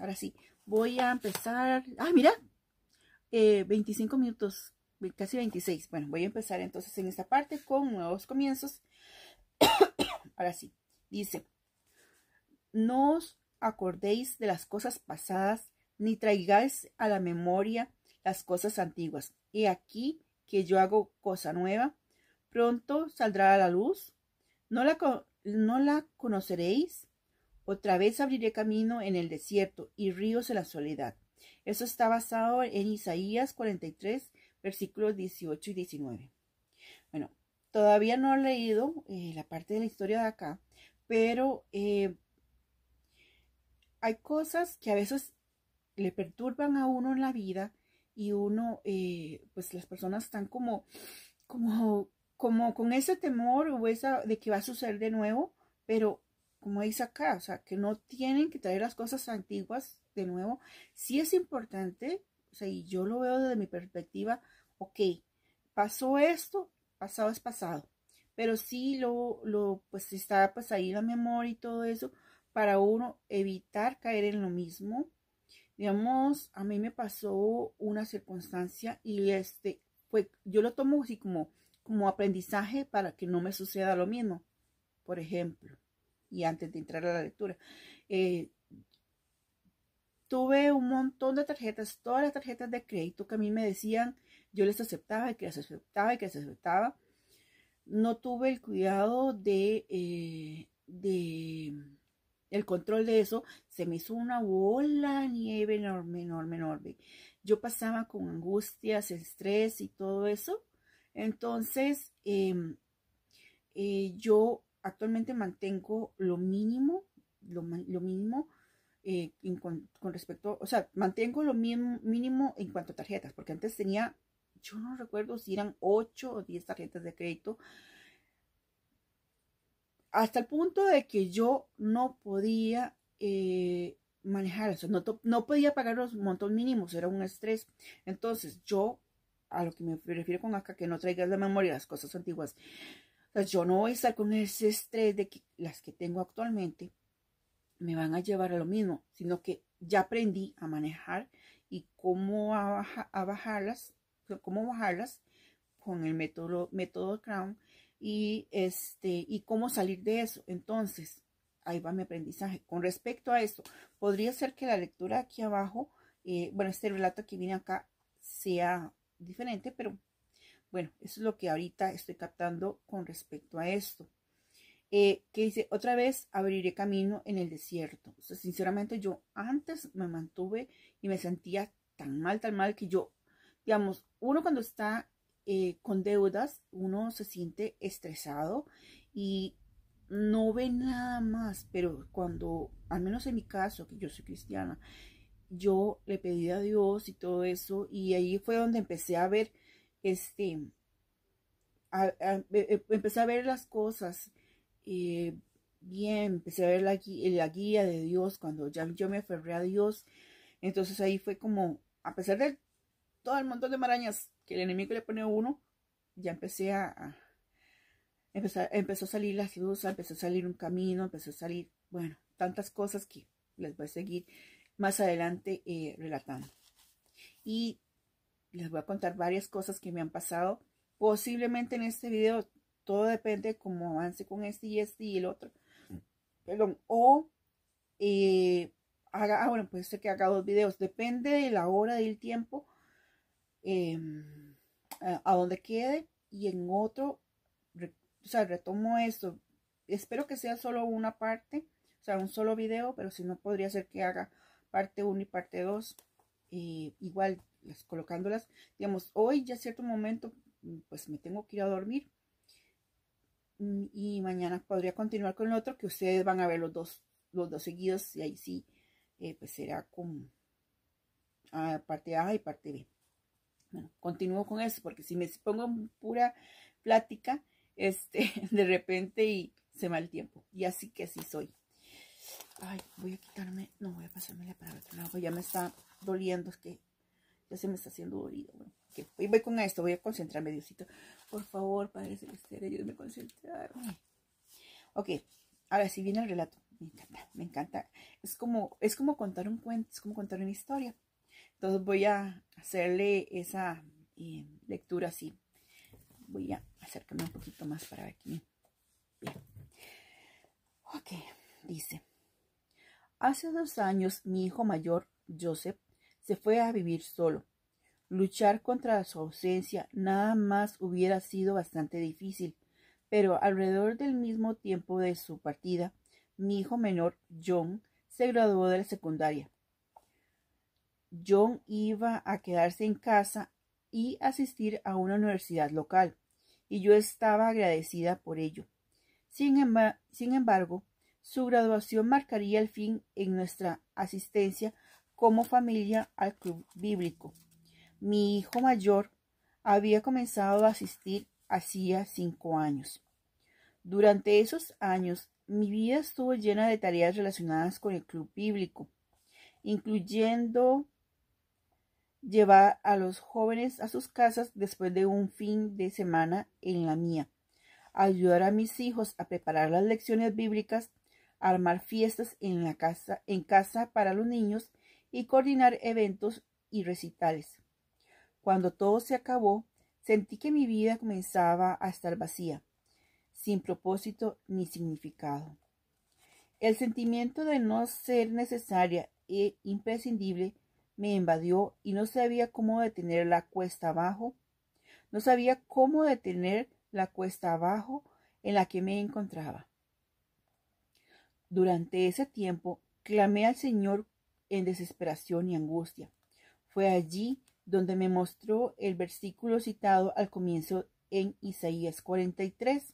Ahora sí, voy a empezar. ¡Ah, mira! 25 eh, minutos, casi 26. Bueno, voy a empezar entonces en esta parte con nuevos comienzos. Ahora sí, dice, no os acordéis de las cosas pasadas, ni traigáis a la memoria las cosas antiguas. He aquí que yo hago cosa nueva, pronto saldrá a la luz, no la, no la conoceréis. Otra vez abriré camino en el desierto y ríos en la soledad. Eso está basado en Isaías 43, versículos 18 y 19. Bueno, todavía no he leído eh, la parte de la historia de acá, pero eh, hay cosas que a veces le perturban a uno en la vida y uno, eh, pues las personas están como, como, como con ese temor o esa de que va a suceder de nuevo, pero como dice acá, o sea, que no tienen que traer las cosas antiguas de nuevo. Sí es importante, o sea, y yo lo veo desde mi perspectiva, ok, pasó esto, pasado es pasado, pero sí lo, lo pues está pues, ahí la memoria y todo eso para uno evitar caer en lo mismo. Digamos, a mí me pasó una circunstancia y este, pues yo lo tomo así como, como aprendizaje para que no me suceda lo mismo, por ejemplo y antes de entrar a la lectura. Eh, tuve un montón de tarjetas, todas las tarjetas de crédito que a mí me decían, yo les aceptaba y que las aceptaba y que las aceptaba. No tuve el cuidado de, eh, de el control de eso, se me hizo una bola de nieve enorme, enorme, enorme. Yo pasaba con angustias, estrés y todo eso. Entonces, em, eh, yo actualmente mantengo lo mínimo, lo, mínimo eh, con, respecto, o sea, mantengo lo mínimo, en cuanto a tarjetas, porque antes tenía, yo no recuerdo si eran 8 o 10 tarjetas de crédito, hasta el punto de que yo no podía eh, manejar eso, no, no podía pagar los montos mínimos, era un estrés. Entonces yo, a lo que me refiero con acá, que no traigas la memoria las cosas antiguas, entonces pues, yo no voy a estar con ese estrés de que las que tengo actualmente me van a llevar a lo mismo, sino que ya aprendí a manejar y cómo a, bajarlas, cómo bajarlas con el método, método Crown y, este, y cómo salir de eso. Entonces, ahí va mi aprendizaje. Con respecto a eso, podría ser que la lectura aquí abajo, eh, bueno, este relato que viene acá sea diferente, pero bueno, eso es lo que ahorita estoy captando con respecto a esto. Eh, que dice, otra vez abriré camino en el desierto. O sinceramente yo antes me mantuve y me sentía tan mal, tan mal que yo, digamos, uno cuando está eh, con deudas, uno se siente estresado y no ve nada más, pero cuando, al menos en mi caso, que yo soy cristiana, yo le pedí a Dios y todo eso, y ahí fue donde empecé a ver este, e, e, empecé a ver las cosas eh, bien, empecé a ver la, guía de Dios cuando ya yo me aferré a Dios. Entonces ahí fue como, a pesar de todo el montón de marañas que el enemigo le pone uno, ya empecé a, empezar, empezó a salir la luz empezó a salir un camino, empezó a salir, bueno, tantas cosas que les voy a seguir más adelante eh, relatando. Y les voy a contar varias cosas que me han pasado. Posiblemente en este video todo depende cómo avance con este y este y el otro. Mm. Perdón, o eh, haga, ah, bueno, puede ser que haga dos videos. Depende de la hora, del tiempo, em, a, donde quede. Y en otro, o sea, retomo esto. Espero que sea solo una parte, o sea, un solo video, pero si no, podría ser que haga parte 1 y parte 2. Eh, igual colocándolas, digamos, hoy ya cierto momento, mm, pues me tengo que ir a dormir mm, y mañana podría continuar con el otro que ustedes van a ver los dos, los dos seguidos y ahí sí, eh, pues será con parte A y parte B. Bueno, continúo con eso porque si me pongo pura plática, este, de repente y se me va el tiempo. Y así que así soy. Ay, voy a quitarme, no voy a pasarme la palabra, ya me está doliendo, es que ya se me está haciendo dolido. voy con esto, voy a concentrarme, Diosito. Por favor, Padre Celestial, ayúdame a concentrarme. Ok, ahora sí viene el relato. Me encanta, me encanta. Es como, es como contar un cuento, es como contar una historia. Entonces voy a hacerle esa eh, lectura así. Voy a acercarme un poquito más para aquí. Ok, dice. Hace dos años mi hijo mayor, Joseph, se fue a vivir solo. Luchar contra su ausencia nada más hubiera sido bastante difícil, pero alrededor del mismo tiempo de su partida, mi hijo menor, John, se graduó de la secundaria. John iba a quedarse en casa y asistir a una universidad local, y yo estaba agradecida por ello. Sin, sin embargo, su graduación marcaría el fin en nuestra asistencia como familia al club bíblico. Mi hijo mayor había comenzado a asistir hacía cinco años. Durante esos años, mi vida estuvo llena de tareas relacionadas con el club bíblico, incluyendo llevar a los jóvenes a sus casas después de un fin de semana en la mía, ayudar a mis hijos a preparar las lecciones bíblicas, armar fiestas en la casa, en casa para los niños y coordinar eventos y recitales. Cuando todo se acabó, sentí que mi vida comenzaba a estar vacía, sin propósito ni significado. El sentimiento de no ser necesaria e imprescindible me invadió y no sabía cómo detener la cuesta abajo. No sabía cómo detener la cuesta abajo en la que me encontraba. Durante ese tiempo clamé al Señor en desesperación y angustia. Fue allí donde me mostró el versículo citado al comienzo en Isaías 43,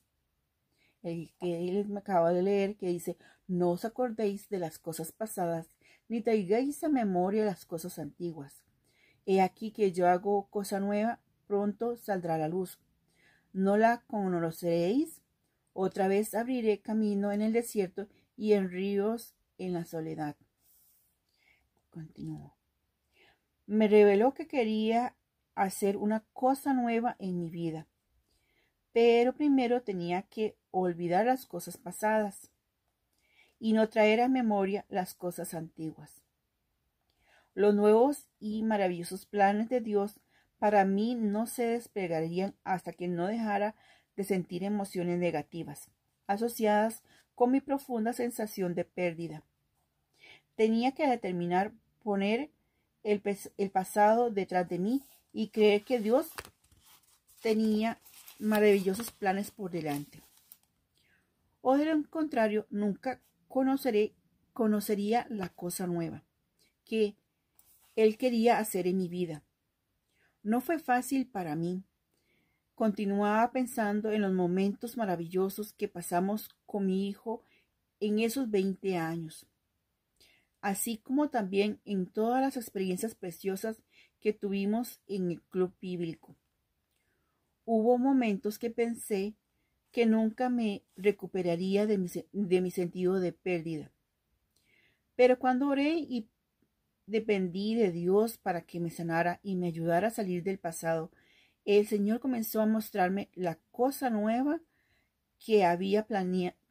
el que él me acaba de leer, que dice, no os acordéis de las cosas pasadas, ni traigáis a memoria las cosas antiguas. He aquí que yo hago cosa nueva, pronto saldrá la luz. ¿No la conoceréis? Otra vez abriré camino en el desierto y en ríos en la soledad continuó. Me reveló que quería hacer una cosa nueva en mi vida, pero primero tenía que olvidar las cosas pasadas y no traer a memoria las cosas antiguas. Los nuevos y maravillosos planes de Dios para mí no se desplegarían hasta que no dejara de sentir emociones negativas, asociadas con mi profunda sensación de pérdida. Tenía que determinar poner el, el pasado detrás de mí y creer que Dios tenía maravillosos planes por delante. O de lo contrario, nunca conoceré, conocería la cosa nueva que Él quería hacer en mi vida. No fue fácil para mí. Continuaba pensando en los momentos maravillosos que pasamos con mi hijo en esos 20 años así como también en todas las experiencias preciosas que tuvimos en el club bíblico. Hubo momentos que pensé que nunca me recuperaría de mi, sentido de pérdida. Pero cuando oré y dependí de Dios para que me sanara y me ayudara a salir del pasado, el Señor comenzó a mostrarme la cosa nueva que había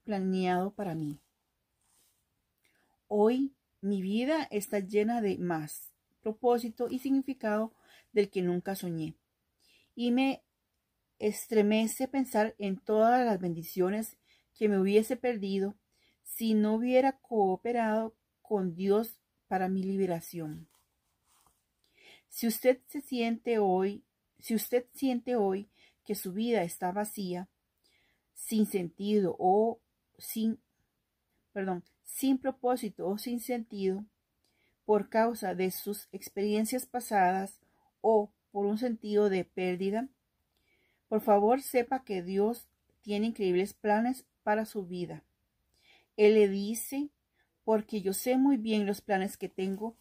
planeado para mí. Hoy mi vida está llena de más propósito y significado del que nunca soñé. Y me estremece pensar en todas las bendiciones que me hubiese perdido si no hubiera cooperado con Dios para mi liberación. Si usted se siente hoy, si usted siente hoy que su vida está vacía, sin sentido o sin, perdón, sin propósito o sin sentido por causa de sus experiencias pasadas o por un sentido de pérdida, por favor sepa que Dios tiene increíbles planes para su vida. Él le dice, porque yo sé muy bien los planes que tengo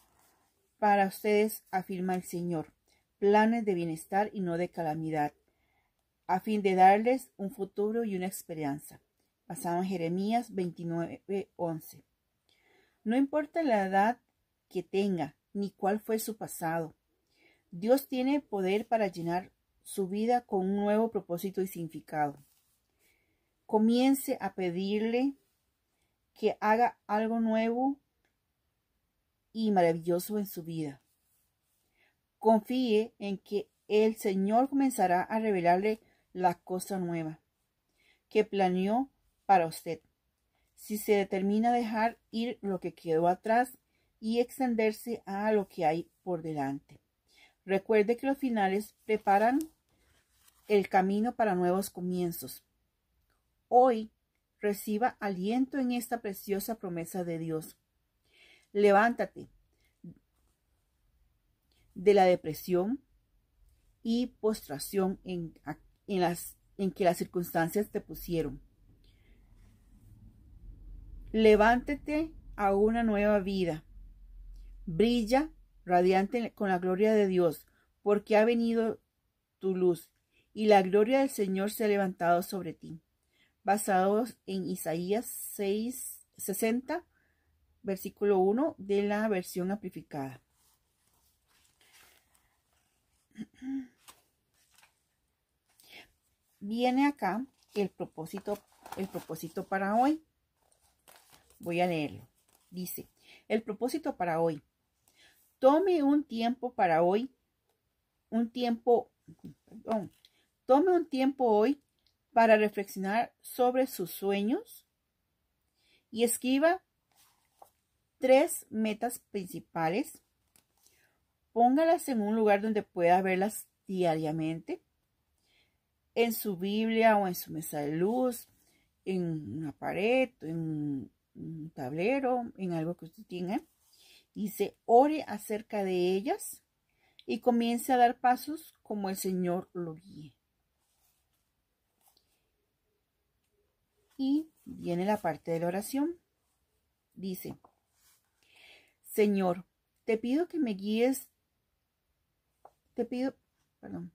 para ustedes, afirma el Señor, planes de bienestar y no de calamidad, a fin de darles un futuro y una esperanza. Pasamos en Jeremías 29:11. No importa la edad que tenga, ni cuál fue su pasado, Dios tiene poder para llenar su vida con un nuevo propósito y significado. Comience a pedirle que haga algo nuevo y maravilloso en su vida. Confíe en que el Señor comenzará a revelarle la cosa nueva que planeó para usted. Si se determina dejar ir lo que quedó atrás y extenderse a lo que hay por delante. Recuerde que los finales preparan el camino para nuevos comienzos. Hoy reciba aliento en esta preciosa promesa de Dios. Levántate de la depresión y postración en, en, las, en que las circunstancias te pusieron. Levántete a una nueva vida. Brilla radiante con la gloria de Dios, porque ha venido tu luz, y la gloria del Señor se ha levantado sobre ti. Basado en Isaías 6, 60, versículo 1 de la versión amplificada. Viene acá el propósito, el propósito para hoy. Voy a leerlo. Dice, el propósito para hoy. Tome un tiempo para hoy, un tiempo, perdón, tome un tiempo hoy para reflexionar sobre sus sueños y escriba tres metas principales. Póngalas en un lugar donde pueda verlas diariamente, en su Biblia o en su mesa de luz, en una pared, en un tablero, en algo que usted tenga. Dice, ore acerca de ellas y comience a dar pasos como el Señor lo guíe. Y viene la parte de la oración. Dice, Señor, te pido que me guíes, te pido, perdón,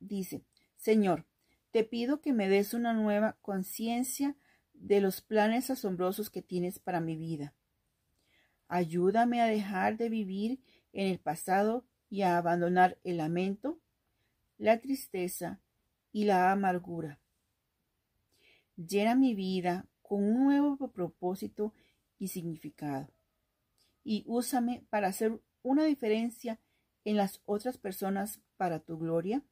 dice, Señor, te pido que me des una nueva conciencia de los planes asombrosos que tienes para mi vida. Ayúdame a dejar de vivir en el pasado y a abandonar el lamento, la tristeza y la amargura. Llena mi vida con un nuevo propósito y significado. Y úsame para hacer una diferencia en las otras personas para tu gloria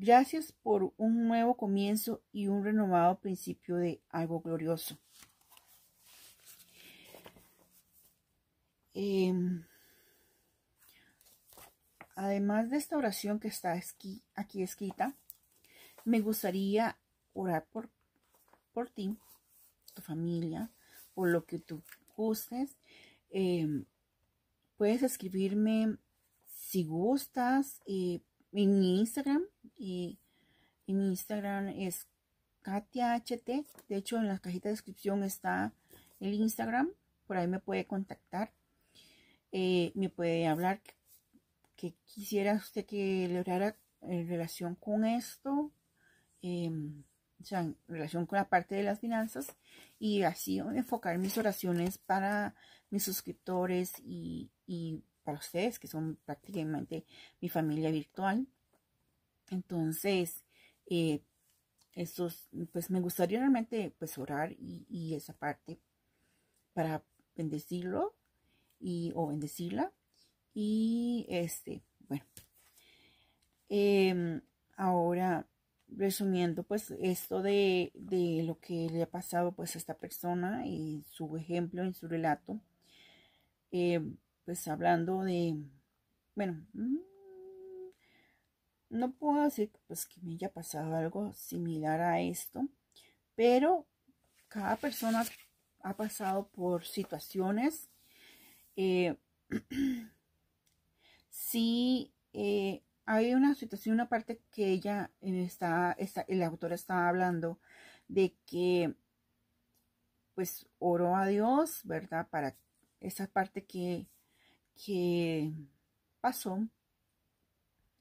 Gracias por un nuevo comienzo y un renovado principio de algo glorioso. Em, además de esta oración que está aquí, escrita, me gustaría orar por, por, ti, tu familia, por lo que tú gustes. Em, puedes escribirme si gustas. Eh, en mi Instagram. Y en Instagram es KatiaHT, De hecho, en la cajita de descripción está el Instagram. Por ahí me puede contactar. Eh, me puede hablar que, quisiera usted que le en relación con esto. Em, o sea, en relación con la parte de las finanzas y así enfocar mis oraciones para mis suscriptores y para ustedes, que son prácticamente mi familia virtual. Entonces, eh, pues me gustaría realmente pues orar y, esa parte para bendecirlo y, o bendecirla. Y este, bueno. Eh, ahora, resumiendo, pues esto de, de, lo que le ha pasado pues a esta persona y su ejemplo en su relato. Eh, pues hablando de, bueno, mm, no puedo decir pues, que me haya pasado algo similar a esto, pero cada persona ha pasado por situaciones. Eh, sí, eh, hay una situación, una parte que ella, en el autor estaba hablando de que, pues, oró a Dios, ¿verdad? Para esa parte que que pasó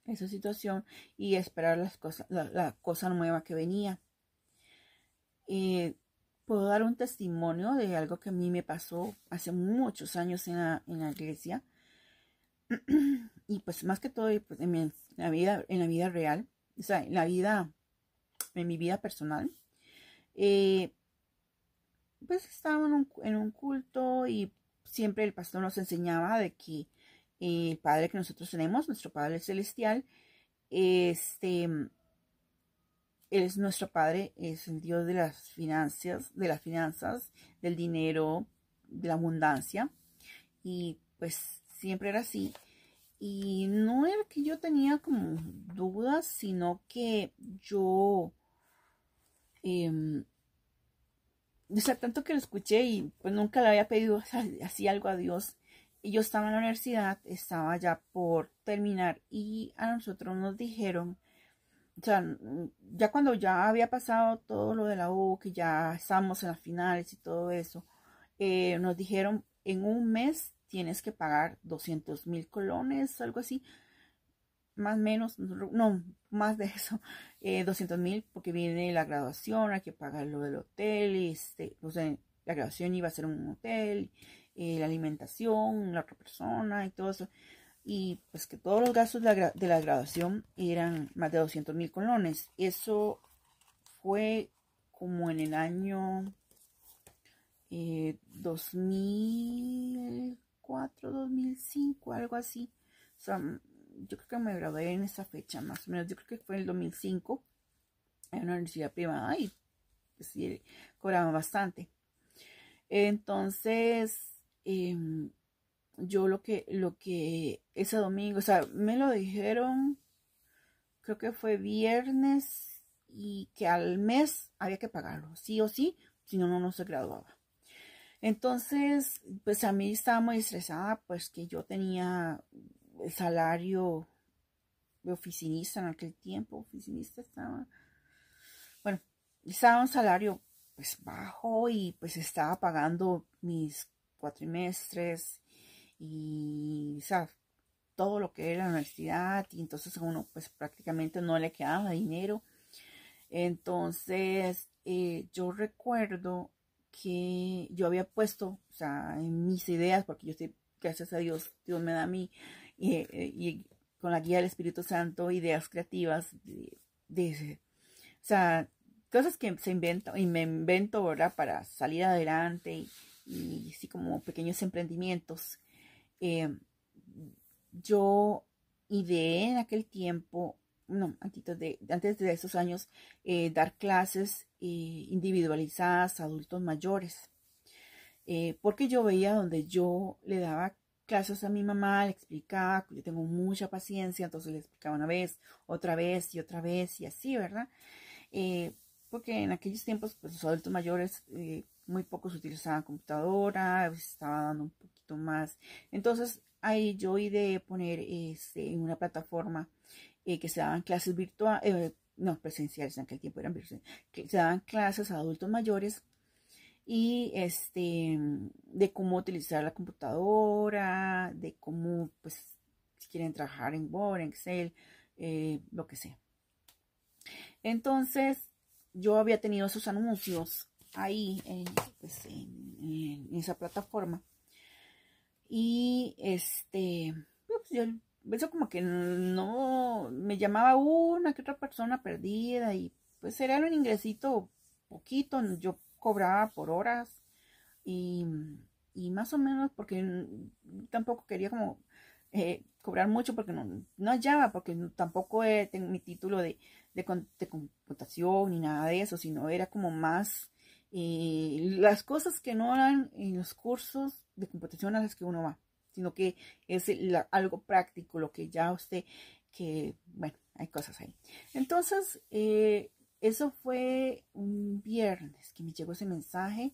esa situación y esperar las cosas, la, cosa nueva que venía. Eh, puedo dar un testimonio de algo que a mí me pasó hace muchos años en la, iglesia y pues más que todo pues, en, la vida, en la vida real, o sea, en la vida, en mi vida personal. Eh, pues estaba en un, en un culto y siempre el pastor nos enseñaba de que eh, el Padre que nosotros tenemos, nuestro Padre Celestial, este, Él es nuestro Padre, es el Dios de las finanzas, de las finanzas, del dinero, de la abundancia. Y pues siempre era así. Y no era que yo tenía como dudas, sino que yo em, o sea, tanto que lo escuché y pues nunca le había pedido así algo a Dios. Y yo estaba en la universidad, estaba ya por terminar y a nosotros nos dijeron, o sea, ya cuando ya había pasado todo lo de la U, que ya estamos en las finales y todo eso, eh, nos dijeron, en un mes tienes que pagar 200 mil colones, algo así, más menos, no, más de eso, eh, 200 mil, porque viene la graduación, hay que pagar lo del hotel, este, pues, eh, la graduación iba a ser un hotel, eh, la alimentación, la otra persona y todo eso. Y pues que todos los gastos de la, graduación eran más de 200 mil colones. Eso fue como en el año 2004, eh, 2005, algo así. O yo creo que me gradué en esa fecha más o menos, yo creo que fue en el 2005 en una universidad privada y pues, bastante. Entonces, em, yo lo que, lo que ese domingo, o sea, me lo dijeron, creo que fue viernes y que al mes había que pagarlo, sí o sí, si no, no se graduaba. Entonces, pues a mí estaba muy estresada, pues que yo tenía el salario de oficinista en aquel tiempo, oficinista estaba, bueno, estaba un salario pues bajo y pues estaba pagando mis cuatrimestres y o sea, todo lo que era la universidad y entonces a uno pues prácticamente no le quedaba dinero. Entonces eh, yo recuerdo que yo había puesto, o sea, en mis ideas, porque yo estoy, gracias a Dios, Dios me da a mí, y, con la guía del Espíritu Santo, ideas creativas, de, cosas que se invento y me invento, Para salir adelante y, así como pequeños emprendimientos. Eh, yo ideé en aquel tiempo, no, antes de, antes de esos años, eh, dar clases eh, individualizadas a adultos mayores. porque yo veía donde yo le daba clases a mi mamá, le explicaba, yo tengo mucha paciencia, entonces le explicaba una vez, otra vez y otra vez y así, ¿verdad? Eh, porque en aquellos tiempos, pues los adultos mayores eh, muy pocos utilizaban computadora, estaba dando un poquito más. Entonces ahí yo ideé poner este, en una plataforma eh, que se daban clases virtuales, no presenciales en aquel tiempo eran virtuales, que se daban clases a adultos mayores y este, de cómo utilizar la computadora, de cómo, pues, si quieren trabajar en Word, en Excel, eh, lo que sea. Entonces, yo había tenido esos anuncios ahí, en, pues, esa plataforma. Y este, pues, yo eso como que no me llamaba una que otra persona perdida y pues era un ingresito poquito, yo cobraba por horas y, más o menos porque tampoco quería como eh, cobrar mucho porque no, no hallaba, porque tampoco eh, tengo mi título de, de, computación ni nada de eso, sino era como más eh, las cosas que no eran en los cursos de computación a las que uno va, sino que es algo práctico, lo que ya usted, que bueno, hay cosas ahí. Entonces, eh, eso fue un viernes que me llegó ese mensaje,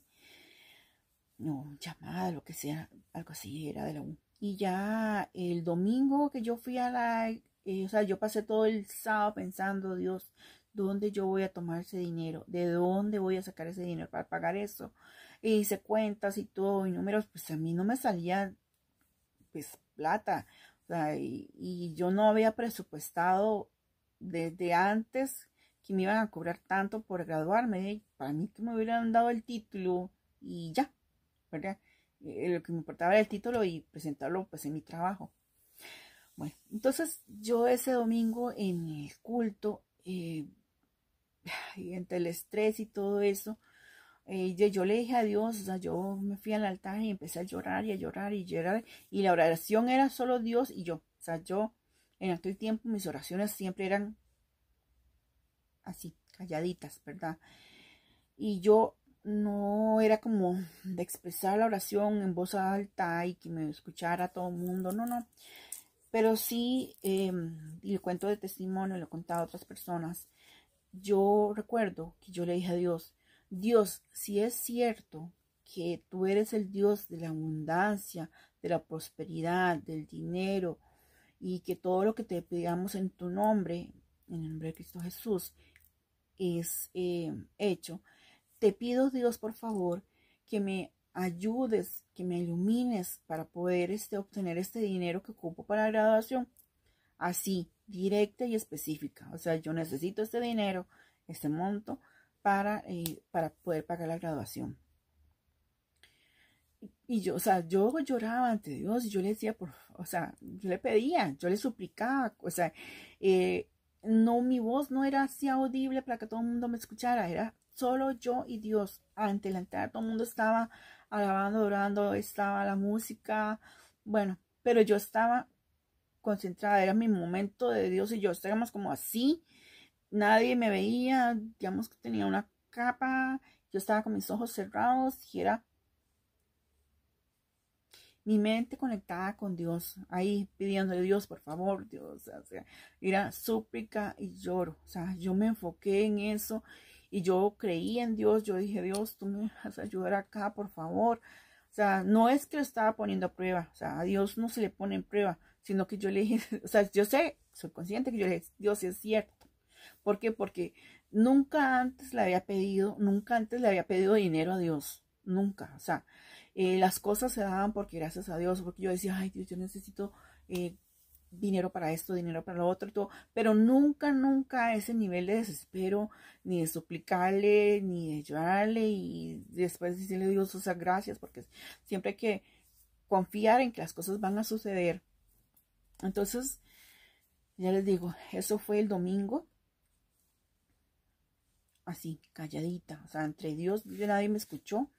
no, llamada, lo que sea, algo así era de la U. Y ya el domingo que yo fui a la, eh, o sea, yo pasé todo el sábado pensando, Dios, ¿dónde yo voy a tomar ese dinero? ¿De dónde voy a sacar ese dinero para pagar eso? Y hice cuentas y todo, y números, pues a mí no me salía, pues, plata. O sea, y yo no había presupuestado desde antes que me iban a cobrar tanto por graduarme, para mí que me hubieran dado el título y ya, ¿verdad? Eh, lo que me importaba era el título y presentarlo pues en mi trabajo. Bueno, entonces yo ese domingo en el culto, eh, entre el estrés y todo eso, eh, yo, le dije a Dios, o sea, yo me fui al altar y empecé a llorar y a llorar y llorar, y la oración era solo Dios y yo, o sea, yo en aquel tiempo mis oraciones siempre eran así, calladitas, ¿verdad? Y yo no era como de expresar la oración en voz alta y que me escuchara todo el mundo, no, no. Pero sí, em, y el cuento de testimonio, lo he contado a otras personas, yo recuerdo que yo le dije a Dios, Dios, si es cierto que tú eres el Dios de la abundancia, de la prosperidad, del dinero, y que todo lo que te pidamos en tu nombre, en el nombre de Cristo Jesús, es eh, hecho. Te pido, Dios, por favor, que me ayudes, que me ilumines para poder este, obtener este dinero que ocupo para la graduación. Así, directa y específica. O sea, yo necesito este dinero, este monto, para, eh, para poder pagar la graduación. Y yo, o sea, yo lloraba ante Dios y yo le decía, por, o sea, yo le pedía, yo le suplicaba, o sea, eh, no, mi voz no era así audible para que todo el mundo me escuchara, era solo yo y Dios ante la entrada Todo el mundo estaba alabando, orando, estaba la música, bueno, pero yo estaba concentrada, era mi momento de Dios y yo estábamos como así, nadie me veía, digamos que tenía una capa, yo estaba con mis ojos cerrados y era mi mente conectada con Dios, ahí pidiéndole Dios, por favor, Dios, o sea, era súplica y lloro, o sea, yo me enfoqué en eso y yo creí en Dios, yo dije, Dios, tú me vas a ayudar acá, por favor, o sea, no es que lo estaba poniendo a prueba, o sea, a Dios no se le pone en prueba, sino que yo le dije, o sea, yo sé, soy consciente que yo le dije, Dios es cierto, ¿por qué? Porque nunca antes le había pedido, nunca antes le había pedido dinero a Dios, nunca, o sea, eh, las cosas se daban porque gracias a Dios, porque yo decía, ay Dios, yo necesito eh, dinero para esto, dinero para lo otro y todo, pero nunca, nunca ese nivel de desespero, ni de suplicarle, ni de llorarle y después decirle Dios, o sea, gracias, porque siempre hay que confiar en que las cosas van a suceder. Entonces, ya les digo, eso fue el domingo. Así, calladita, o sea, entre Dios, yo nadie me escuchó.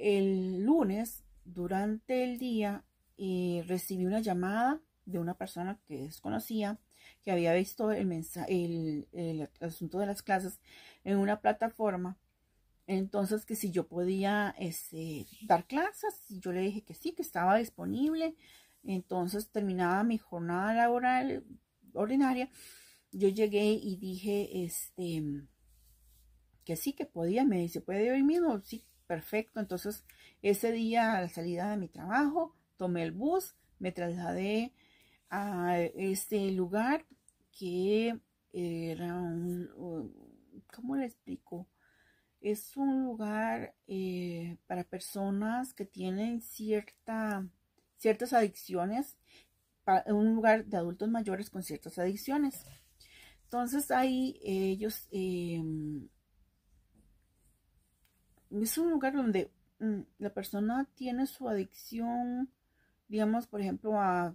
El lunes, durante el día, eh, recibí una llamada de una persona que desconocía, que había visto el, el, asunto de las clases en una plataforma. Entonces, que si yo podía este, dar clases, yo le dije que sí, que estaba disponible. Entonces, terminaba mi jornada laboral ordinaria. Yo llegué y dije este, que sí, que podía. Me dice, ¿puede hoy mismo? Sí, perfecto. Entonces, ese día a la salida de mi trabajo, tomé el bus, me trasladé a este lugar que era un, ¿cómo le explico? Es un lugar eh, para personas que tienen cierta, ciertas adicciones, un lugar de adultos mayores con ciertas adicciones. Entonces ahí eh, ellos em, es un lugar donde mm, la persona tiene su adicción, digamos, por ejemplo, a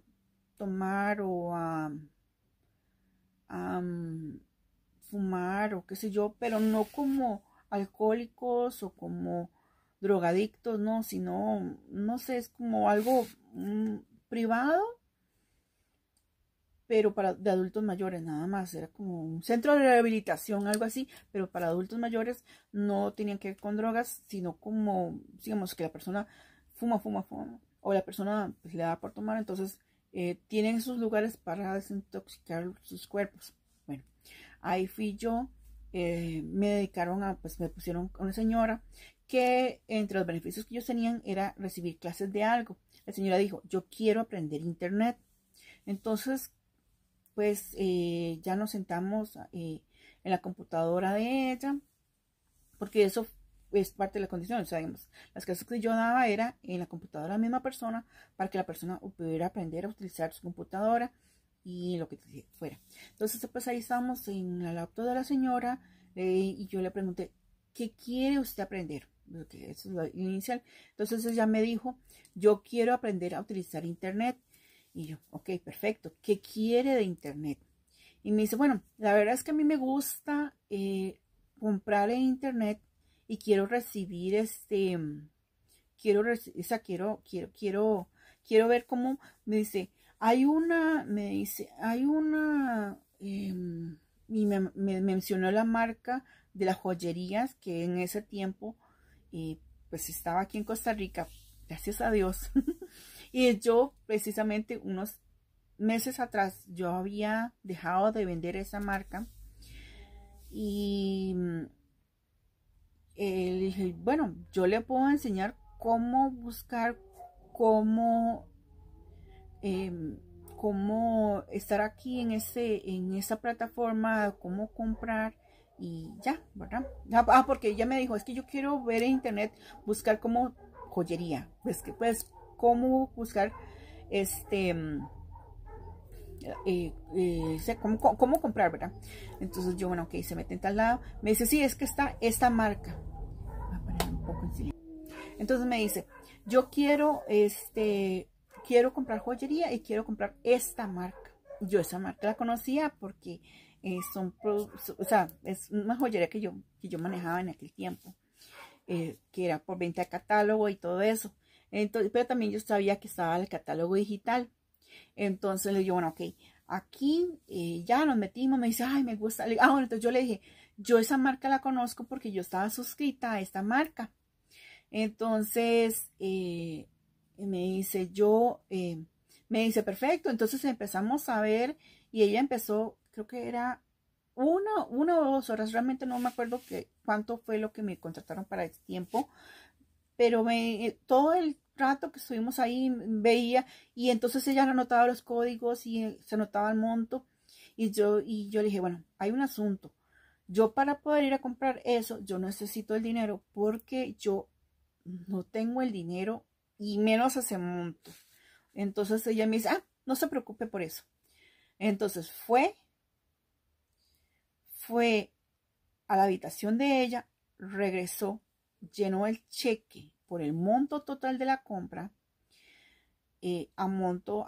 tomar o a, mm, fumar o qué sé yo, pero no como alcohólicos o como drogadictos, no, sino, no sé, es como algo mm, privado pero para de adultos mayores nada más, era como un centro de rehabilitación, algo así, pero para adultos mayores no tenían que ver con drogas, sino como, digamos, que la persona fuma, fuma, fuma, o la persona pues, le da por tomar, entonces eh, tienen esos lugares para desintoxicar sus cuerpos. Bueno, ahí fui yo, eh, me dedicaron a, pues me pusieron a una señora que entre los beneficios que ellos tenían era recibir clases de algo. La señora dijo, yo quiero aprender internet. Entonces, pues eh, ya nos sentamos eh, en la computadora de ella, porque eso es parte de la condición. O las clases que yo daba era en la computadora de la misma persona para que la persona pudiera aprender a utilizar su computadora y lo que fuera. Entonces, pues ahí estábamos en la laptop de la señora eh, y yo le pregunté, ¿qué quiere usted aprender? Porque eso es lo inicial. Entonces ella me dijo, yo quiero aprender a utilizar Internet. Y yo, ok, perfecto, ¿qué quiere de Internet? Y me dice, bueno, la verdad es que a mí me gusta eh, comprar en Internet y quiero recibir este, quiero, o quiero, quiero, quiero, quiero ver cómo, me dice, hay una, me dice, hay una, em, y me, mencionó la marca de las joyerías que en ese tiempo, eh, pues estaba aquí en Costa Rica, gracias a Dios, Y yo precisamente unos meses atrás yo había dejado de vender esa marca y eh, dije, bueno, yo le puedo enseñar cómo buscar, cómo, em, cómo estar aquí en, ese, en esa plataforma, cómo comprar y ya, ¿verdad? Ah, ah, porque ella me dijo, es que yo quiero ver en internet, buscar como joyería, pues que pues cómo buscar este eh, eh, ¿cómo, comprar, ¿verdad? Entonces yo, bueno, ok, se mete en tal lado. Me dice, sí, es que está esta marca. Entonces me dice, yo quiero, este, quiero comprar joyería y quiero comprar esta marca. Yo esa marca la conocía porque eh, son, o sea, es una joyería que yo, que yo manejaba en aquel tiempo, que era por venta de catálogo y todo eso pero también yo sabía que estaba el catálogo digital. Entonces le dije, bueno, ok, aquí eh, ya nos metimos, me dice, ay, me gusta. ah, entonces yo le dije, yo esa marca la conozco porque yo estaba suscrita a esta marca. Entonces, eh, me dice, yo, eh", me dice, perfecto. Entonces empezamos a ver y ella empezó, creo que era una, una o dos horas, realmente no me acuerdo que, cuánto fue lo que me contrataron para ese tiempo, pero me, eh, todo el rato que estuvimos ahí veía y entonces ella anotaba los códigos y eh, se anotaba el monto y yo, y yo le dije, bueno, hay un asunto. Yo para poder ir a comprar eso, yo necesito el dinero porque yo no tengo el dinero y menos ese monto. Entonces ella me dice, ah, no se preocupe por eso. Entonces fue, fue a la habitación de ella, regresó llenó el cheque por el monto total de la compra eh, a monto,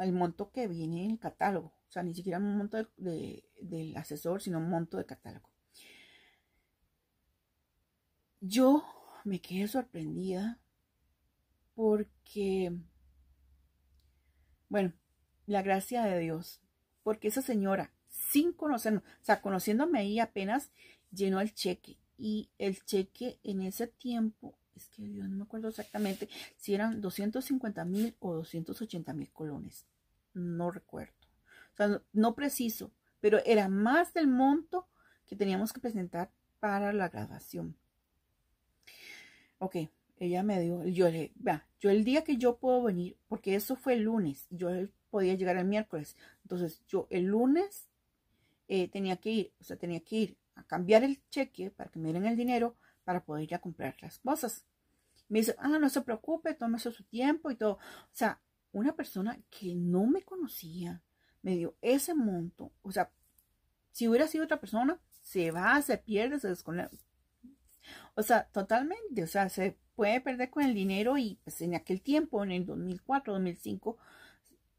el monto que viene en el catálogo. O sea, ni siquiera un monto del asesor, sino un monto de catálogo. Yo me quedé sorprendida porque, bueno, la gracia de Dios, porque esa señora, sin conocerme, o sea, conociéndome ahí apenas, llenó el cheque y el cheque en ese tiempo, es que yo no me acuerdo exactamente si eran 250 mil o 280 mil colones, no recuerdo, o sea, no, preciso, pero era más del monto que teníamos que presentar para la graduación. Ok, ella me dijo, yo le, va, yo el día que yo puedo venir, porque eso fue el lunes, yo podía llegar el miércoles, entonces yo el lunes eh, tenía que ir, o sea, tenía que ir cambiar el cheque para que me den el dinero para poder ya comprar las cosas. Me dice, ah, no se preocupe, tómese su tiempo y todo. O sea, una persona que no me conocía me dio ese monto. O sea, si hubiera sido otra persona, se va, se pierde, se desconecta. O sea, totalmente. O sea, se puede perder con el dinero y pues en aquel tiempo, en el 2004, 2005,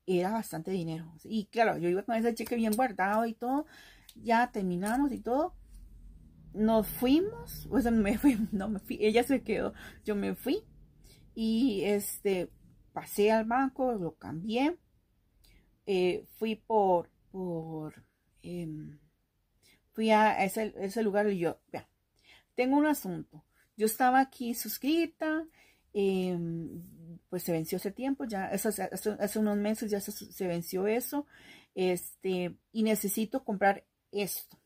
era bastante dinero. Y claro, yo iba con ese cheque bien guardado y todo. Ya terminamos y todo nos fuimos, o sea, me fui, no me fui, ella se quedó, yo me fui y este, pasé al banco, lo cambié, eh, fui por, por, em, fui a ese, lugar y yo, vea, tengo un asunto, yo estaba aquí suscrita, em, pues se venció ese tiempo, ya hace, unos meses ya se, se venció eso, este, y necesito comprar esto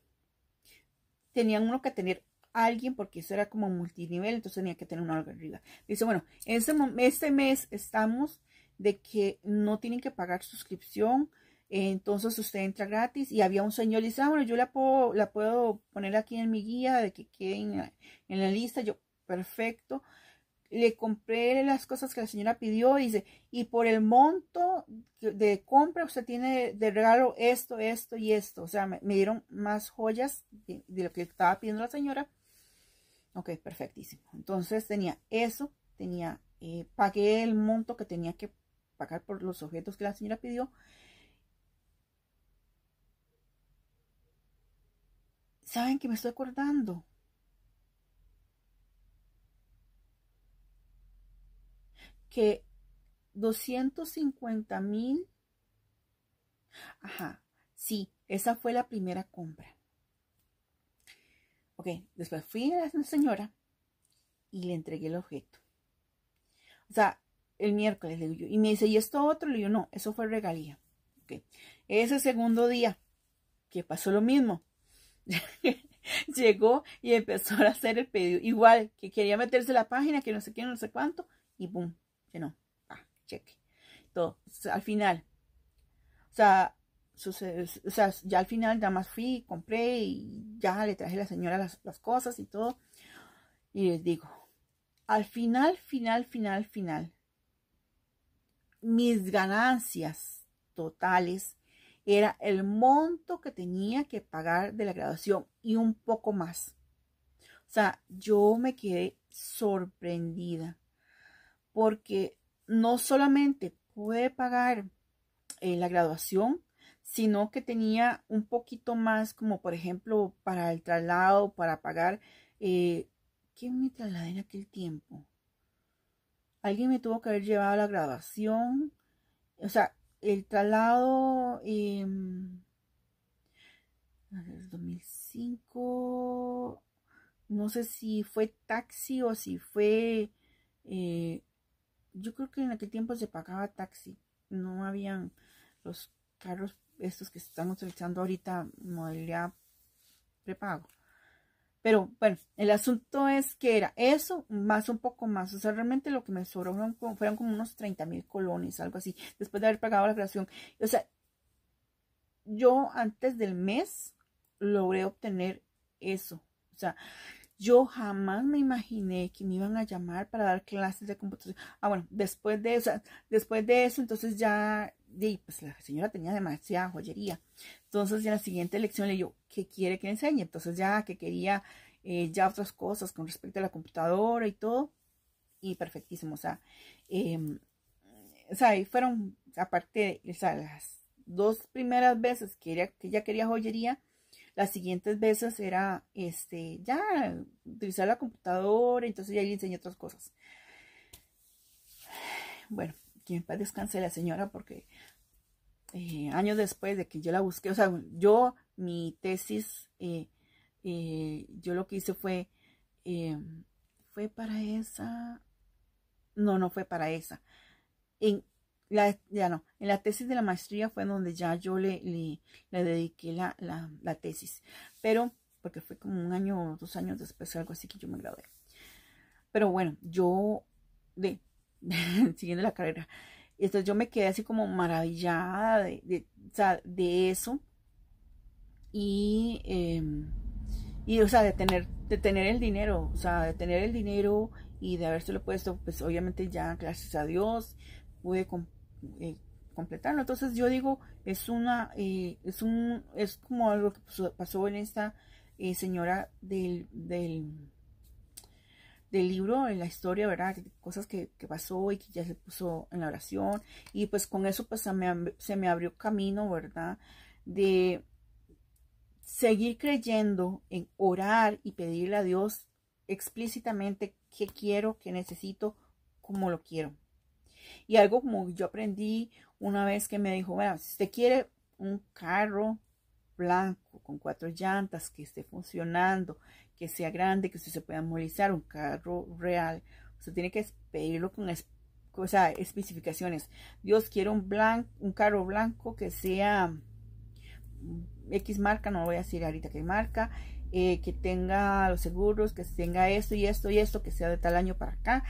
tenían uno que tener alguien porque eso era como multinivel, entonces tenía que tener uno arriba. Dice, bueno, este, este mes estamos de que no tienen que pagar suscripción, entonces usted entra gratis y había un señor y dice, ah, bueno, yo la puedo, la puedo poner aquí en mi guía de que quede en en la lista, yo, perfecto le compré las cosas que la señora pidió, dice, y por el monto de compra usted tiene de regalo esto, esto y esto. O sea, me, dieron más joyas de, lo que estaba pidiendo la señora. Ok, perfectísimo. Entonces tenía eso, tenía, eh, pagué el monto que tenía que pagar por los objetos que la señora pidió. ¿Saben que me estoy acordando? que 250 mil. Ajá, sí, esa fue la primera compra. Ok, después fui a la señora y le entregué el objeto. O sea, el miércoles le digo Y me dice, ¿y esto otro? Le digo, no, eso fue regalía. Ok, ese segundo día que pasó lo mismo. Llegó y empezó a hacer el pedido. Igual, que quería meterse la página, que no sé quién. no sé cuánto, y boom, que no. Ah, cheque. todo al final. O sea, ya al final nada más fui, compré y ya le traje a la señora las, las cosas y todo. Y les digo, al final, final, final, final, mis ganancias totales era el monto que tenía que pagar de la graduación y un poco más. O sea, yo me quedé sorprendida porque no solamente pude pagar eh, la graduación, sino que tenía un poquito más como por ejemplo para el traslado, para pagar. Eh, ¿Quién me trasladé en aquel tiempo? Alguien me tuvo que haber llevado a la graduación. O sea, el traslado... Eh, 2005, no sé si fue taxi o si fue eh, yo creo que en aquel tiempo se pagaba taxi, no habían los carros estos que estamos utilizando ahorita, modalidad prepago. Pero bueno, el asunto es que era eso, más un poco más. O sea, realmente lo que me sobró fueron, fueron como unos 30 mil colones, algo así, después de haber pagado la creación. O sea, yo antes del mes logré obtener eso. O sea, yo jamás me imaginé que me iban a llamar para dar clases de computación. Ah, bueno, después de eso, después de eso, entonces ya, pues la señora tenía demasiada joyería. Entonces, en la siguiente lección le digo, ¿qué quiere que enseñe? Entonces ya que quería eh, ya otras cosas con respecto a la computadora y todo. Y perfectísimo, o sea, em, o sea, fueron, aparte, o sea, las dos primeras veces que que ella quería joyería, las siguientes veces era, este, ya, utilizar la computadora, entonces ya le enseñé otras cosas. Bueno, quien paz descanse la señora porque eh, años después de que yo la busqué, o sea, yo, mi tesis, eh, eh, yo lo que hice fue, em, fue para esa, no, no fue para esa. En, ya no, en la tesis de la maestría fue donde ya yo le, le, dediqué la, tesis, pero porque fue como un año o dos años después, algo así que yo me gradué. Pero bueno, yo, de, siguiendo la carrera, entonces yo me quedé así como maravillada de, de, eso y, em, y, o sea, de tener, de tener el dinero, o sea, de tener el dinero y de habérselo puesto, pues obviamente ya gracias a Dios pude, comprar. Eh, completarlo. Entonces yo digo, es una, eh, es un, es como algo que pasó en esta eh, señora del, del, libro, en la historia, ¿verdad? Cosas que, pasó y que ya se puso en la oración. Y pues con eso pues se me, se me abrió camino, ¿verdad? De seguir creyendo en orar y pedirle a Dios explícitamente qué quiero, qué necesito, cómo lo quiero. Y algo como yo aprendí una vez que me dijo, bueno, si usted quiere un carro blanco con cuatro llantas que esté funcionando, que sea grande, que usted se pueda movilizar, un carro real, usted tiene que pedirlo con especificaciones. Dios quiere un, blanco, un carro blanco que sea mm, X marca, no voy a decir ahorita qué marca, eh, que tenga los seguros, que tenga esto y esto y esto, que sea de tal año para acá.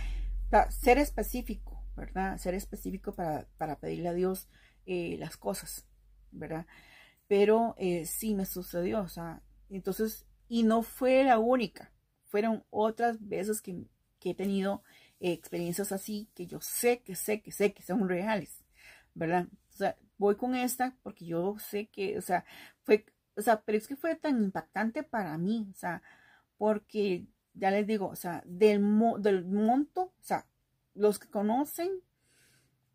Para ser específico ¿verdad? Ser específico para, pedirle a Dios eh, las cosas, ¿verdad? Pero eh, sí me sucedió, o sea, entonces, y no fue la única, fueron otras veces que, he tenido eh, experiencias así que yo sé que sé que sé que son reales, ¿verdad? O sea, voy con esta porque yo sé que, o sea, fue, o sea, pero es que fue tan impactante para mí, o sea, porque ya les digo, o sea, del, del monto, o sea, los que conocen,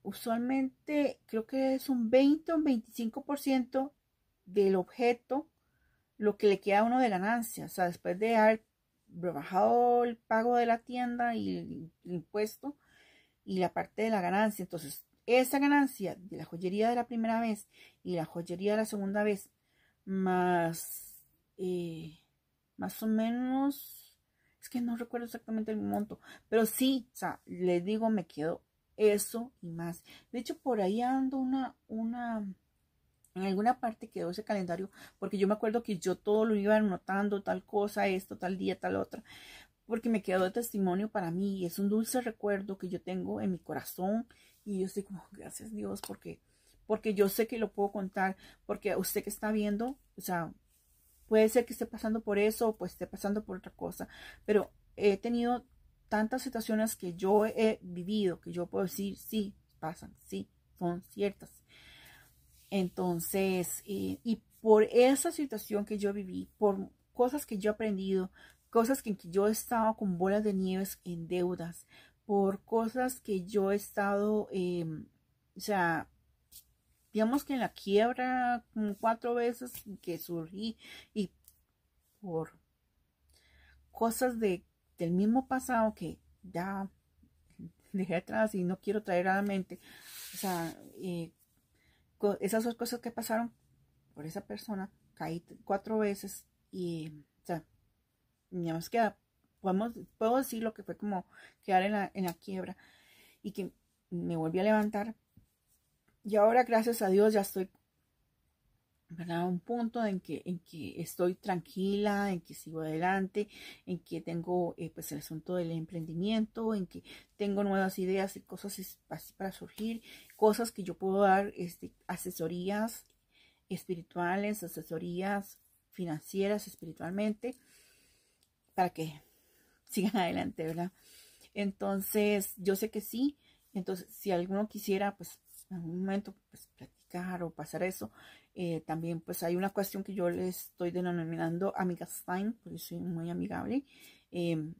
usualmente creo que es un 20 o un 25% del objeto lo que le queda a uno de ganancia. O sea, después de haber rebajado el pago de la tienda y el, impuesto y la parte de la ganancia. Entonces, esa ganancia de la joyería de la primera vez y la joyería de la segunda vez, más eh, más o menos es que no recuerdo exactamente el monto, pero sí, o sea, les digo, me quedó eso y más. De hecho, por ahí ando una, una, en alguna parte quedó ese calendario, porque yo me acuerdo que yo todo lo iba anotando, tal cosa, esto, tal día, tal otra, porque me quedó de testimonio para mí. Es un dulce recuerdo que yo tengo en mi corazón y yo estoy como, gracias Dios, porque, porque yo sé que lo puedo contar, porque usted que está viendo, o sea, Puede ser que esté pasando por eso o pues esté pasando por otra cosa, pero he tenido tantas situaciones que yo he vivido que yo puedo decir, sí, pasan, sí, son ciertas. Entonces, eh, y, por esa situación que yo viví, por cosas que yo he aprendido, cosas que, yo he estado con bolas de nieves en deudas, por cosas que yo he estado, em, o sea, digamos que en la quiebra como cuatro veces que surgí y por cosas de, del mismo pasado que ya dejé atrás y no quiero traer a la mente. O sea, eh, esas dos cosas que pasaron por esa persona, caí cuatro veces y, o sea, digamos que podemos, puedo decir lo que fue como quedar en la, en la quiebra y que me volví a levantar y ahora, gracias a Dios, ya estoy, A un punto en que, en que estoy tranquila, en que sigo adelante, en que tengo, eh, pues, el asunto del emprendimiento, en que tengo nuevas ideas y cosas para surgir, cosas que yo puedo dar, este, asesorías espirituales, asesorías financieras, espiritualmente, para que sigan adelante, ¿verdad? Entonces, yo sé que sí. Entonces, si alguno quisiera, pues en algún momento pues, platicar o pasar eso. Eh, también pues hay una cuestión que yo le estoy denominando amigas time, porque soy muy amigable. Em,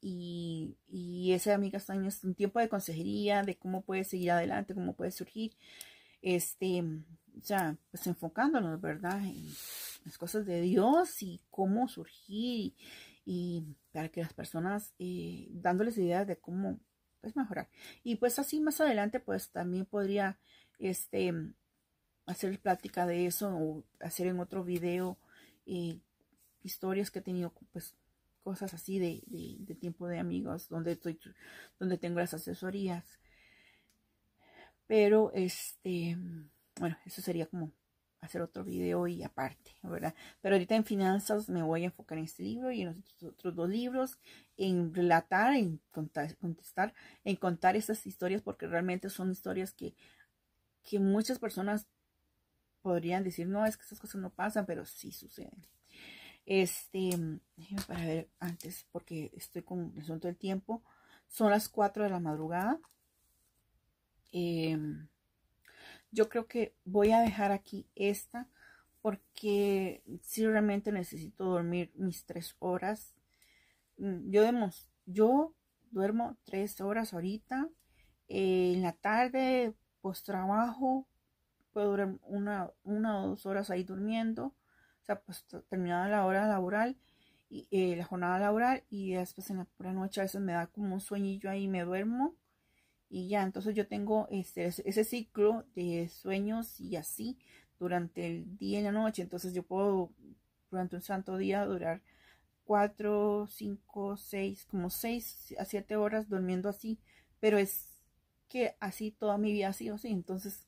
y, y ese Amiga time es un tiempo de consejería, de cómo puede seguir adelante, cómo puede surgir. Este, ya, pues enfocándonos, ¿verdad? En las cosas de Dios y cómo surgir y, para que las personas, eh, dándoles ideas de cómo pues mejorar. Y pues así más adelante, pues también podría este, hacer plática de eso o hacer en otro video historias que he tenido, pues cosas así de, tiempo de amigos, donde estoy, donde tengo las asesorías. Pero este, bueno, eso sería como hacer otro video y aparte, ¿verdad? Pero ahorita en finanzas me voy a enfocar en este libro y en los otros dos libros en relatar, en contestar, en contar estas historias, porque realmente son historias que, que muchas personas podrían decir, no, es que estas cosas no pasan, pero sí suceden. Este, para ver antes, porque estoy con el asunto del tiempo, son las 4 de la madrugada. Em, yo creo que voy a dejar aquí esta, porque si sí, realmente necesito dormir mis tres horas Mm, yo, demos, yo duermo tres horas ahorita. Eh, en la tarde, post trabajo, puedo durar una, una o dos horas ahí durmiendo. O sea, pues terminada la hora laboral, y, eh, la jornada laboral, y después en la pura noche a veces me da como un sueñillo ahí, me duermo. Y ya, entonces yo tengo este, ese ciclo de sueños y así durante el día y la noche. Entonces yo puedo durante un santo día durar cuatro, cinco, seis, como seis a siete horas durmiendo así, pero es que así toda mi vida ha sido así, entonces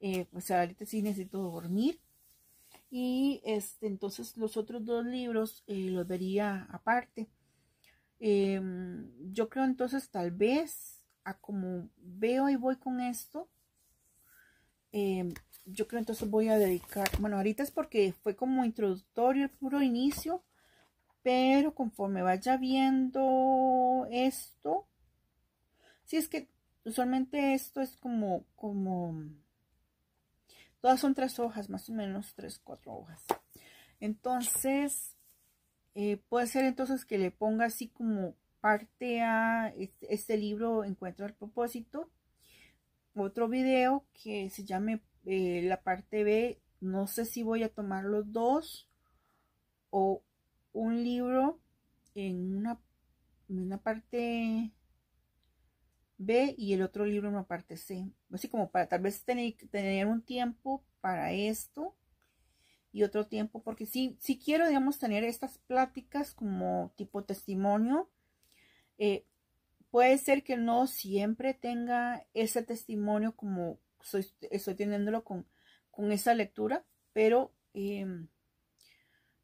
eh, pues ahorita sí necesito dormir y este entonces los otros dos libros eh, los vería aparte. Em, yo creo entonces tal vez a como veo y voy con esto, em, yo creo entonces voy a dedicar, bueno ahorita es porque fue como introductorio, el puro inicio, pero conforme vaya viendo esto, si es que usualmente esto es como, como, todas son tres hojas, más o menos tres, cuatro hojas. Entonces, eh, puede ser entonces que le ponga así como parte a este, libro Encuentro al propósito, otro video que se llame eh, la parte B, no sé si voy a tomar los dos o un libro en una, parte B y el otro libro en una parte C. Así como para tal vez tener, tener un tiempo para esto y otro tiempo, porque si si quiero, digamos, tener estas pláticas como tipo testimonio. Eh, puede ser que no siempre tenga ese testimonio como estoy teniéndolo con, esa lectura, pero em,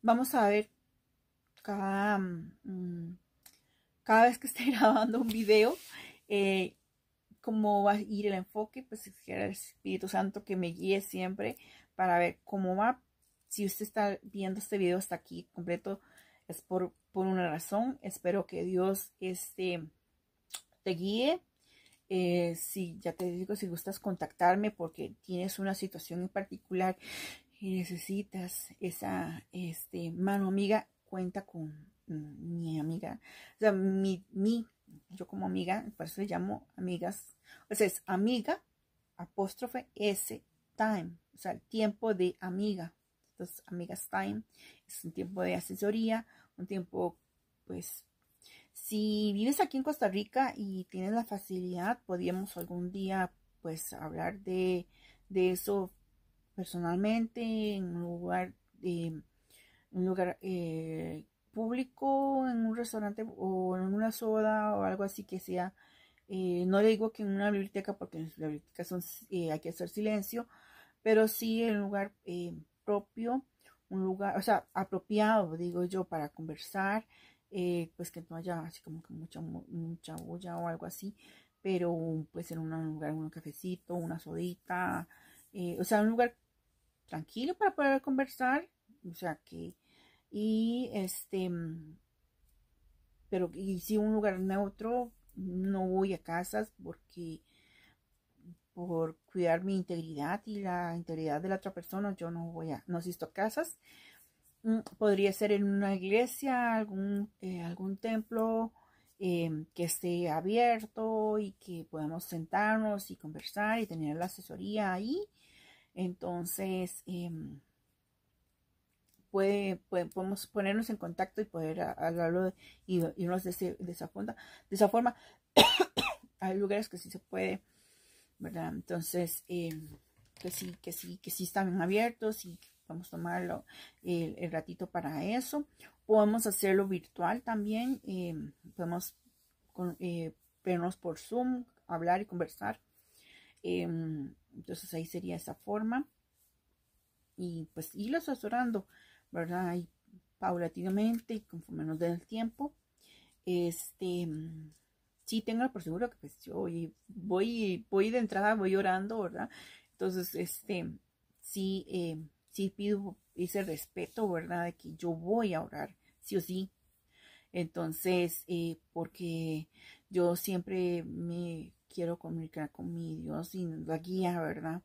vamos a ver Mm, cada, vez que estoy grabando un video, eh, cómo va a ir el enfoque, pues quiero el Espíritu Santo que me guíe siempre para ver cómo va. Si usted está viendo este video hasta aquí completo, es por, una razón. Espero que Dios este, te guíe. Eh, si ya te digo, si gustas contactarme porque tienes una situación en particular y necesitas esa este, mano amiga, cuenta con mi amiga, o sea, mi, yo como amiga, por eso le llamo amigas, o sea, es amiga, apóstrofe S, time, o sea, el tiempo de amiga. Entonces, amigas time es un tiempo de asesoría, un tiempo, pues, si vives aquí en Costa Rica y tienes la facilidad, podríamos algún día, pues, hablar de, de eso personalmente en un lugar de un lugar eh, público, en un restaurante o en una soda o algo así que sea. Eh, no le digo que en una biblioteca, porque en bibliotecas eh, hay que hacer silencio, pero sí en un lugar propio, un lugar, o sea, apropiado, digo yo, para conversar, pues que no haya así como que mucha, mucha bulla o algo así, pero pues en un lugar, un cafecito, una sodita, o sea, un lugar tranquilo para poder conversar o sea que, y este, mm, pero si un lugar neutro, no voy a casas porque por cuidar mi integridad y la integridad de la otra persona, yo no voy a, no asisto a casas. Mm, podría ser en una iglesia, algún, eh, algún templo em, que esté abierto y que podamos sentarnos y conversar y tener la asesoría ahí. Entonces, em, podemos ponernos en contacto y poder hablarlo y irnos de, esa forma. De esa forma, hay lugares que sí se puede, ¿verdad? Entonces, eh, que sí, que sí, que sí están abiertos y podemos tomarlo el, el ratito para eso. Podemos hacerlo virtual también, eh, podemos eh, vernos por Zoom, hablar y conversar. Em, entonces ahí sería esa forma y pues irlos orando ¿verdad? Y paulatinamente conforme nos dé el tiempo, este, sí tengo por seguro que pues yo voy, voy de entrada, voy orando, ¿verdad? Entonces, este, sí, eh, sí pido ese respeto, ¿verdad? De que yo voy a orar, sí o sí. Entonces, eh, porque yo siempre me quiero comunicar con mi Dios y la guía, ¿verdad?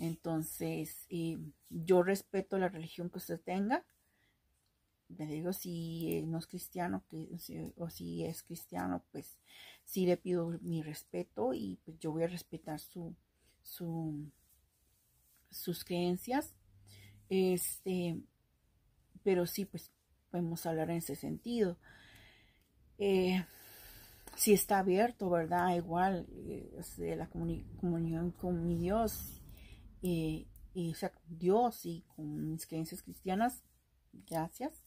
Entonces, eh, yo respeto la religión que usted tenga. Le digo, si eh, no es cristiano que, o si es cristiano, pues sí le pido mi respeto y pues, yo voy a respetar su, sus creencias. Este, pero sí, pues podemos hablar en ese sentido. Eh, si está abierto, ¿verdad? Igual, la comunión con mi Dios, eh, y Dios y con mis creencias cristianas. Gracias.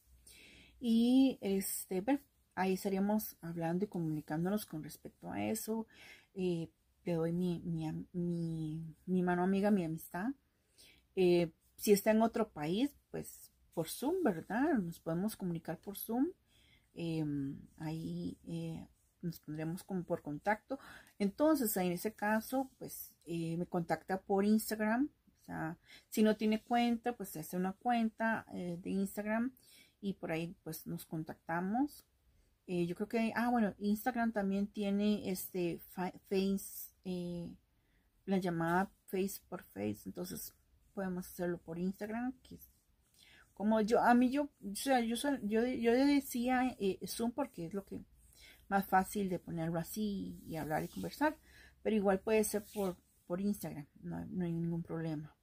Y este, bueno, ahí estaríamos hablando y comunicándonos con respecto a eso. Eh, le doy mi, mi, mi, mano amiga, mi amistad. Eh, si está en otro país, pues por Zoom, ¿verdad? Nos podemos comunicar por Zoom. Em, eh, ahí nos pondremos como por contacto. Entonces, en ese caso, pues eh, me contacta por Instagram. O sea, si no tiene cuenta, pues se hace una cuenta eh, de Instagram y por ahí pues nos contactamos. Eh, yo creo que, ah, bueno, Instagram también tiene este Face, la llamada Face por Face. Entonces podemos hacerlo por Instagram, que como yo, a mí yo, o sea, yo, yo, yo decía Zoom porque es lo que más fácil de ponerlo así y hablar y conversar. Pero igual puede ser por, por Instagram, no, hay ningún problema.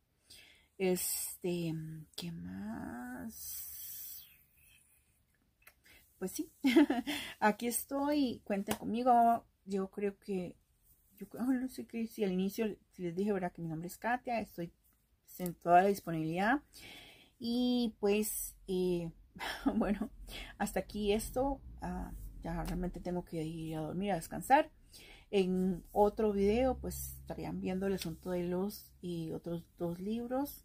Este, ¿qué más? Pues sí, aquí estoy, cuenten conmigo. Yo creo que, yo no sé qué, si al inicio les dije, ¿verdad? Que mi nombre es Katia, estoy pues, en toda la disponibilidad. Y pues, eh, bueno, hasta aquí esto. Ah, ya realmente tengo que ir a dormir, a descansar. En otro video, pues estarían viendo el asunto de los y otros dos libros.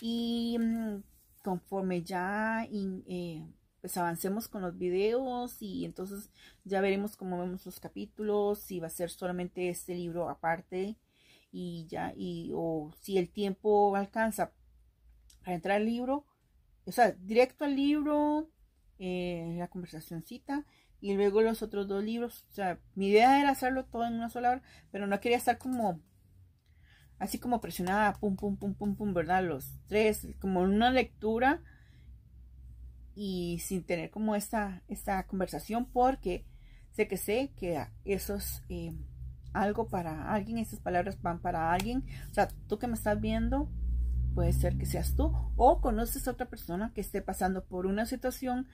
Y mm, conforme ya eh, pues avancemos con los videos y entonces ya veremos cómo vemos los capítulos, si va a ser solamente este libro aparte y ya, o si el tiempo alcanza para entrar al libro, o sea, directo al libro, eh, la conversacioncita y luego los otros dos libros. O sea, mi idea era hacerlo todo en una sola hora, pero no quería estar como así como presionada, pum, pum, pum, pum, pum, ¿verdad? Los tres, como en una lectura y sin tener como esta, esta conversación, porque sé que sé que eso es eh, algo para alguien, esas palabras van para alguien. O sea, tú que me estás viendo, puede ser que seas tú o conoces a otra persona que esté pasando por una situación.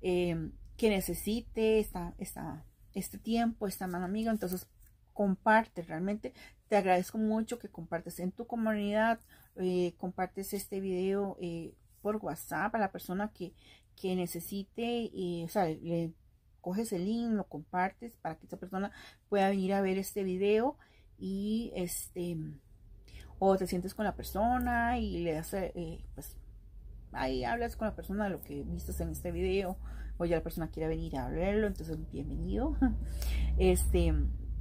Eh, que necesite esta, esta, este tiempo, esta mano amiga. Entonces, comparte, realmente te agradezco mucho que compartes en tu comunidad, eh, compartes este video eh, por WhatsApp a la persona que, que necesite, eh, o sea, le coges el link, lo compartes para que esa persona pueda venir a ver este video y este o te sientes con la persona y le das eh, pues ahí hablas con la persona de lo que viste en este video o ya la persona quiera venir a verlo, entonces bienvenido. Este,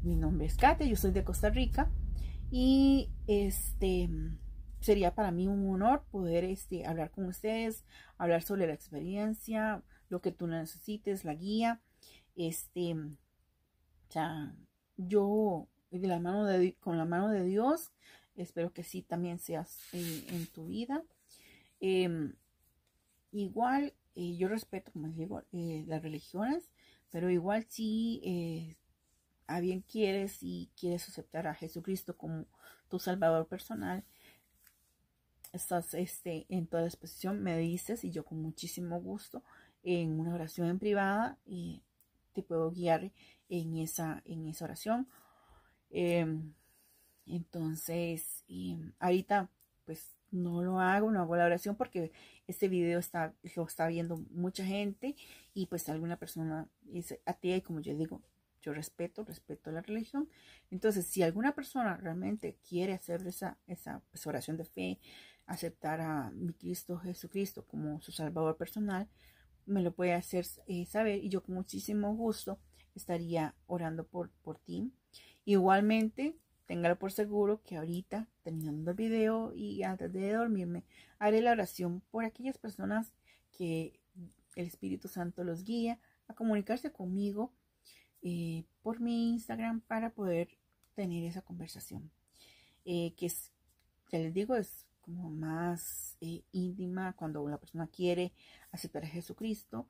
mi nombre es Kate. yo soy de Costa Rica y este sería para mí un honor poder este, hablar con ustedes, hablar sobre la experiencia, lo que tú necesites, la guía. Este, o yo con la mano de Dios, espero que sí también seas eh, en, tu vida. Em, igual eh, yo respeto, como digo, eh, las religiones, pero igual si eh, a bien quieres y quieres aceptar a Jesucristo como tu Salvador personal, estás este, en toda disposición, me dices y yo con muchísimo gusto en una oración en privada y te puedo guiar en esa, en esa oración. Em, entonces, em, ahorita pues no lo hago, no hago la oración porque este video está, lo está viendo mucha gente y pues alguna persona es a y como yo digo, yo respeto, respeto la religión. Entonces, si alguna persona realmente quiere hacer esa, esa oración de fe, aceptar a mi Cristo Jesucristo como su Salvador personal, me lo puede hacer eh, saber y yo con muchísimo gusto estaría orando por, por ti. Igualmente, Téngalo por seguro que ahorita, terminando el video y antes de dormirme, haré la oración por aquellas personas que el Espíritu Santo los guía a comunicarse conmigo eh, por mi Instagram para poder tener esa conversación. Eh, que es, ya les digo, es como más eh, íntima cuando una persona quiere aceptar a Jesucristo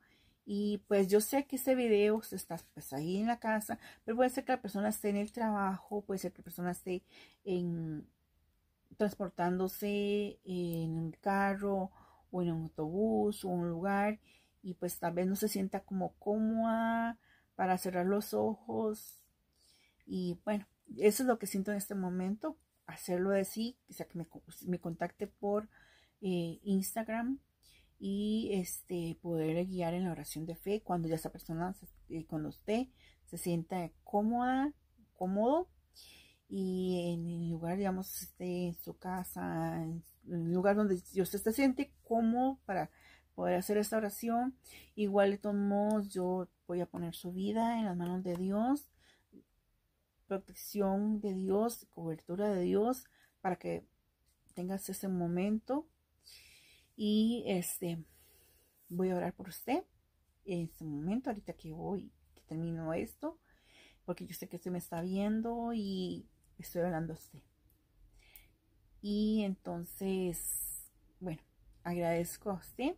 y pues yo sé que este video está pues ahí en la casa, pero puede ser que la persona esté en el trabajo, puede ser que la persona esté en, transportándose en un carro o en un autobús o un lugar y pues tal vez no se sienta como cómoda para cerrar los ojos. Y bueno, eso es lo que siento en este momento, hacerlo así sí, sea que me, me contacte por eh, Instagram y este, poder guiar en la oración de fe cuando ya esa persona, se, eh, cuando usted se sienta cómoda, cómodo y en el lugar, digamos, esté en su casa, en el lugar donde usted se siente cómodo para poder hacer esta oración. Igual de todos modos, yo voy a poner su vida en las manos de Dios, protección de Dios, cobertura de Dios, para que tengas ese momento y este, voy a orar por usted en este momento, ahorita que voy, que termino esto, porque yo sé que usted me está viendo y estoy hablando a usted. Y entonces, bueno, agradezco a usted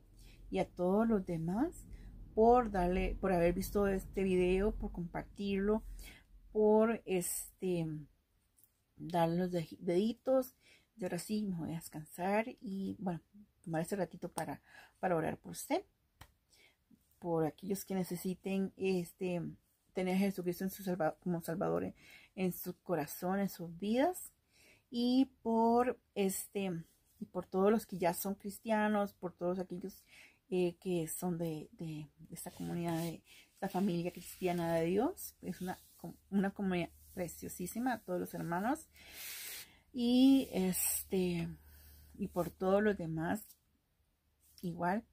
y a todos los demás por darle, por haber visto este video, por compartirlo, por este dar los deditos. Y ahora sí me voy a descansar y bueno, tomar este ratito para, para orar por usted, por aquellos que necesiten este, tener a Jesucristo en su como Salvador en, su corazón, en sus vidas, y por, este, y por todos los que ya son cristianos, por todos aquellos eh, que son de, de, esta comunidad, de esta familia cristiana de Dios. Es una, una comunidad preciosísima todos los hermanos. Y este y por todos los demás Igual,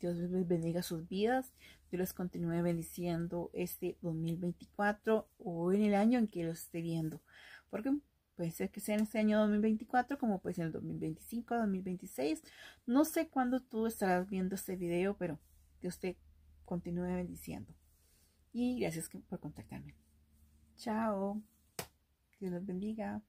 Dios les bendiga sus vidas, Dios les continúe bendiciendo este 2024 o en el año en que los esté viendo, porque puede ser que sea en este año 2024 como puede ser en el 2025, 2026, no sé cuándo tú estarás viendo este video, pero Dios te continúe bendiciendo. Y gracias por contactarme. Chao. Dios los bendiga.